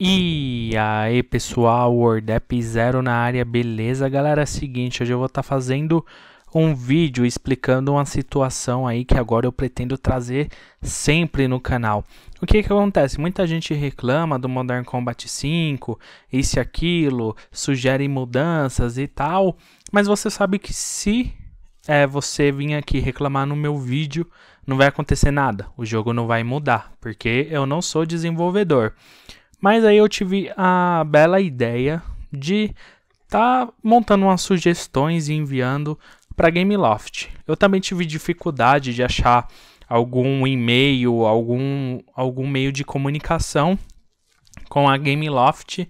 E aí pessoal, WordApp Zero na área, beleza galera? É seguinte, hoje eu vou estar tá fazendo um vídeo explicando uma situação aí que agora eu pretendo trazer sempre no canal. O que que acontece? Muita gente reclama do Modern Combat 5, isso e aquilo, sugere mudanças e tal, mas você sabe que se é, você vir aqui reclamar no meu vídeo, não vai acontecer nada, o jogo não vai mudar, porque eu não sou desenvolvedor. Mas aí eu tive a bela ideia de tá montando umas sugestões e enviando para GameLoft. Eu também tive dificuldade de achar algum e-mail, algum algum meio de comunicação com a GameLoft,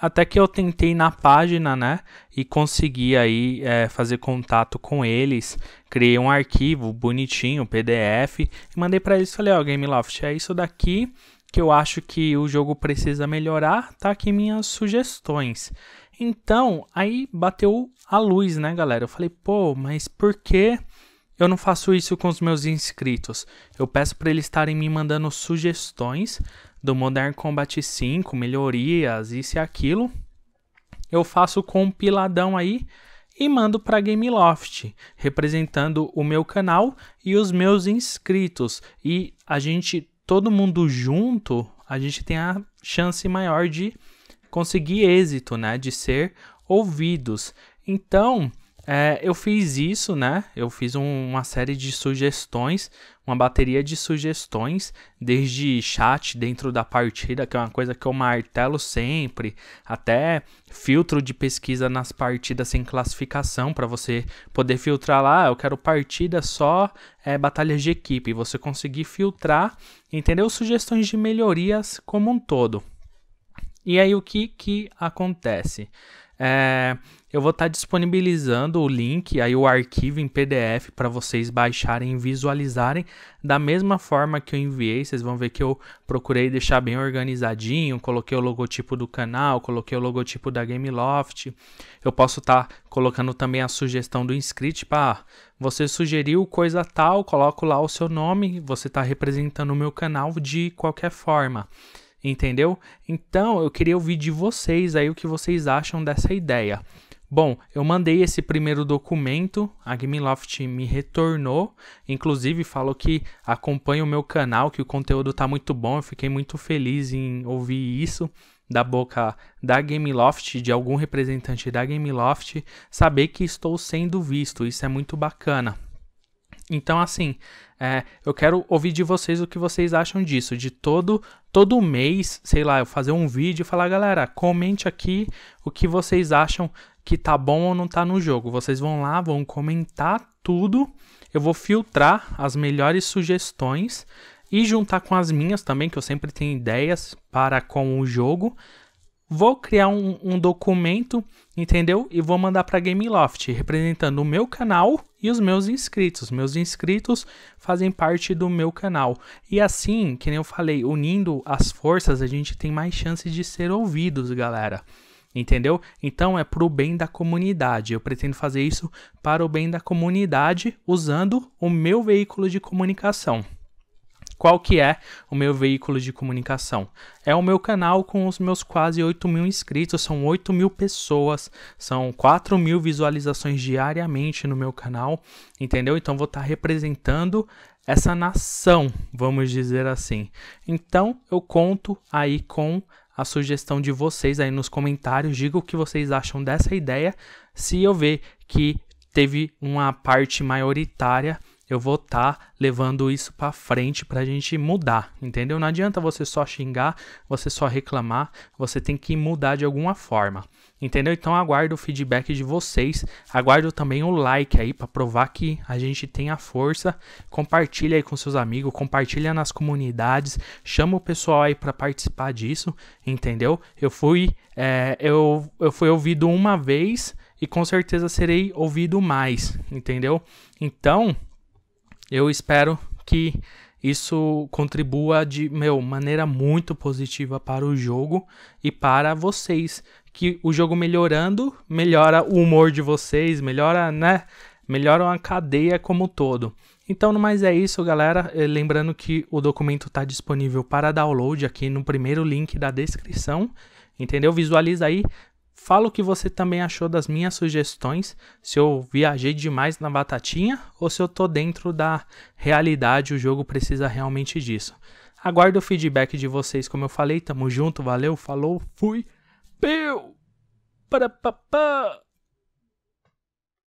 até que eu tentei na página, né, e consegui aí é, fazer contato com eles, criei um arquivo bonitinho, PDF, e mandei para eles, falei, ó, oh, GameLoft, é isso daqui, que eu acho que o jogo precisa melhorar, tá aqui minhas sugestões. Então, aí bateu a luz, né, galera? Eu falei, pô, mas por que eu não faço isso com os meus inscritos? Eu peço para eles estarem me mandando sugestões do Modern Combat 5, melhorias, isso e aquilo. Eu faço compiladão aí e mando para Gameloft, representando o meu canal e os meus inscritos. E a gente todo mundo junto, a gente tem a chance maior de conseguir êxito, né? De ser ouvidos. Então, é, eu fiz isso, né? Eu fiz um, uma série de sugestões, uma bateria de sugestões, desde chat dentro da partida, que é uma coisa que eu martelo sempre, até filtro de pesquisa nas partidas sem classificação, para você poder filtrar lá. Ah, eu quero partida só é, batalhas de equipe, você conseguir filtrar, entendeu? Sugestões de melhorias como um todo. E aí o que, que acontece? É, eu vou estar tá disponibilizando o link, aí o arquivo em PDF para vocês baixarem e visualizarem da mesma forma que eu enviei. Vocês vão ver que eu procurei deixar bem organizadinho, coloquei o logotipo do canal, coloquei o logotipo da Gameloft. Eu posso estar tá colocando também a sugestão do inscrito, tipo, ah, você sugeriu coisa tal, coloco lá o seu nome, você está representando o meu canal de qualquer forma entendeu? Então eu queria ouvir de vocês aí o que vocês acham dessa ideia. Bom, eu mandei esse primeiro documento, a Gameloft me retornou, inclusive falou que acompanha o meu canal, que o conteúdo tá muito bom, eu fiquei muito feliz em ouvir isso da boca da Gameloft, de algum representante da Gameloft, saber que estou sendo visto, isso é muito bacana. Então, assim, é, eu quero ouvir de vocês o que vocês acham disso. De todo todo mês, sei lá, eu fazer um vídeo e falar, galera, comente aqui o que vocês acham que tá bom ou não tá no jogo. Vocês vão lá, vão comentar tudo. Eu vou filtrar as melhores sugestões e juntar com as minhas também, que eu sempre tenho ideias para com o jogo. Vou criar um, um documento, entendeu? E vou mandar para Gameloft, representando o meu canal e os meus inscritos. meus inscritos fazem parte do meu canal. E assim, que nem eu falei, unindo as forças, a gente tem mais chances de ser ouvidos, galera. Entendeu? Então é para o bem da comunidade. Eu pretendo fazer isso para o bem da comunidade usando o meu veículo de comunicação. Qual que é o meu veículo de comunicação? É o meu canal com os meus quase 8 mil inscritos, são 8 mil pessoas, são 4 mil visualizações diariamente no meu canal, entendeu? Então vou estar tá representando essa nação, vamos dizer assim. Então eu conto aí com a sugestão de vocês aí nos comentários, diga o que vocês acham dessa ideia. Se eu ver que teve uma parte maioritária eu vou estar tá levando isso para frente para a gente mudar, entendeu? Não adianta você só xingar, você só reclamar, você tem que mudar de alguma forma, entendeu? Então aguardo o feedback de vocês, aguardo também o like aí para provar que a gente tem a força. Compartilha aí com seus amigos, compartilha nas comunidades, chama o pessoal aí para participar disso, entendeu? Eu fui, é, eu, eu fui ouvido uma vez e com certeza serei ouvido mais, entendeu? Então, eu espero que isso contribua de meu maneira muito positiva para o jogo e para vocês que o jogo melhorando melhora o humor de vocês melhora né melhora a cadeia como um todo então no mais é isso galera eh, lembrando que o documento está disponível para download aqui no primeiro link da descrição entendeu visualiza aí Fala o que você também achou das minhas sugestões, se eu viajei demais na batatinha ou se eu tô dentro da realidade, o jogo precisa realmente disso. Aguardo o feedback de vocês, como eu falei, tamo junto, valeu, falou, fui, Eu. Para, pa.